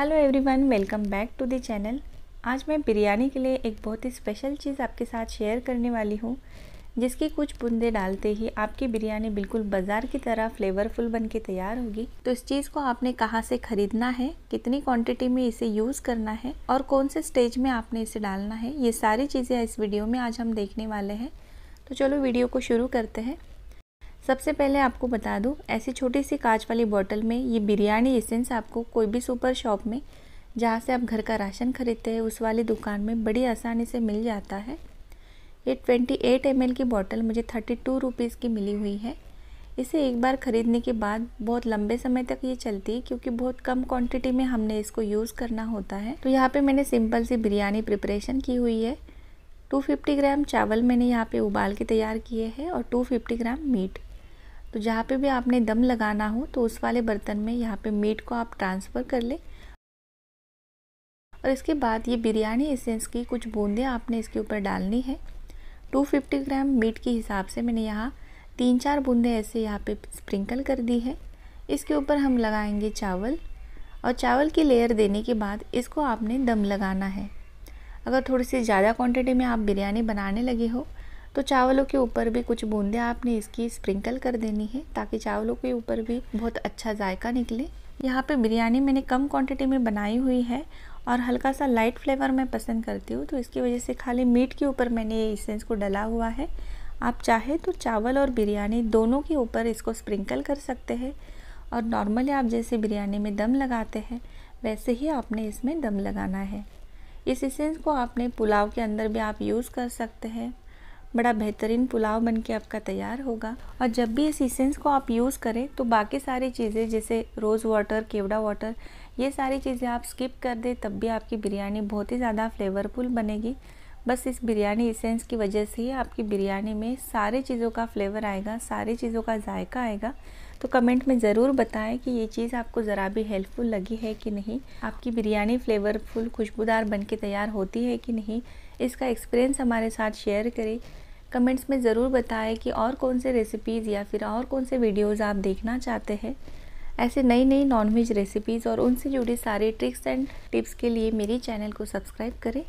hello everyone welcome back to the channel आज मैं बिरयानी के लिए एक बहुत ही स्पेशल चीज़ आपके साथ शेयर करने वाली हूँ जिसकी कुछ बूंदे डालते ही आपकी बिरयानी बिल्कुल बाज़ार की तरह फ्लेवरफुल बन के तैयार होगी तो इस चीज़ को आपने कहाँ से ख़रीदना है कितनी क्वांटिटी में इसे यूज़ करना है और कौन से स्टेज में आपने इसे डालना है ये सारी चीज़ें इस वीडियो में आज हम देखने वाले हैं तो चलो वीडियो को शुरू करते हैं सबसे पहले आपको बता दूँ ऐसी छोटी सी कांच वाली बॉटल में ये बिरयानी एसेंस आपको कोई भी सुपर शॉप में जहाँ से आप घर का राशन खरीदते हैं उस वाली दुकान में बड़ी आसानी से मिल जाता है ये ट्वेंटी एट एम की बॉटल मुझे थर्टी टू रुपीज़ की मिली हुई है इसे एक बार ख़रीदने के बाद बहुत लंबे समय तक ये चलती है क्योंकि बहुत कम क्वांटिटी में हमने इसको यूज़ करना होता है तो यहाँ पे मैंने सिंपल सी बिरयानी प्रिपरेशन की हुई है 250 ग्राम चावल मैंने यहाँ पे उबाल के तैयार किए हैं और 250 ग्राम मीट तो जहाँ पे भी आपने दम लगाना हो तो उस वाले बर्तन में यहाँ पे मीट को आप ट्रांसफ़र कर लें और इसके बाद ये बिरयानी इसेंस की कुछ बूंदें आपने इसके ऊपर डालनी है 250 ग्राम मीट के हिसाब से मैंने यहाँ तीन चार बूंदें ऐसे यहाँ पे स्प्रिंकल कर दी है इसके ऊपर हम लगाएंगे चावल और चावल की लेयर देने के बाद इसको आपने दम लगाना है अगर थोड़ी सी ज़्यादा क्वान्टिटी में आप बिरयानी बनाने लगे हो तो चावलों के ऊपर भी कुछ बूंदें आपने इसकी स्प्रिंकल कर देनी है ताकि चावलों के ऊपर भी बहुत अच्छा जायका निकले यहाँ पे बिरयानी मैंने कम क्वांटिटी में बनाई हुई है और हल्का सा लाइट फ्लेवर मैं पसंद करती हूँ तो इसकी वजह से खाली मीट के ऊपर मैंने ये इसेंस को डला हुआ है आप चाहे तो चावल और बिरयानी दोनों के ऊपर इसको स्प्रिंकल कर सकते हैं और नॉर्मली आप जैसे बिरयानी में दम लगाते हैं वैसे ही आपने इसमें दम लगाना है इस इसेंस को आपने पुलाव के अंदर भी आप यूज़ कर सकते हैं बड़ा बेहतरीन पुलाव बन के आपका तैयार होगा और जब भी इस इसेंस को आप यूज़ करें तो बाकी सारी चीज़ें जैसे रोज़ वाटर केवड़ा वाटर ये सारी चीज़ें आप स्किप कर दें तब भी आपकी बिरयानी बहुत ही ज़्यादा फ्लेवरफुल बनेगी बस इस बिरयानी इसेंस की वजह से ही आपकी बिरयानी में सारी चीज़ों का फ्लेवर आएगा सारी चीज़ों का जायका आएगा तो कमेंट में ज़रूर बताएं कि ये चीज़ आपको ज़रा भी हेल्पफुल लगी है कि नहीं आपकी बिरयानी फ्लेवरफुल खुशबूदार बन के तैयार होती है कि नहीं इसका एक्सपीरियंस हमारे साथ शेयर करें कमेंट्स में ज़रूर बताएं कि और कौन से रेसिपीज़ या फिर और कौन से वीडियोज़ आप देखना चाहते हैं ऐसे नई नई नॉनवेज रेसिपीज़ और उनसे जुड़ी सारी ट्रिक्स एंड टिप्स के लिए मेरे चैनल को सब्सक्राइब करें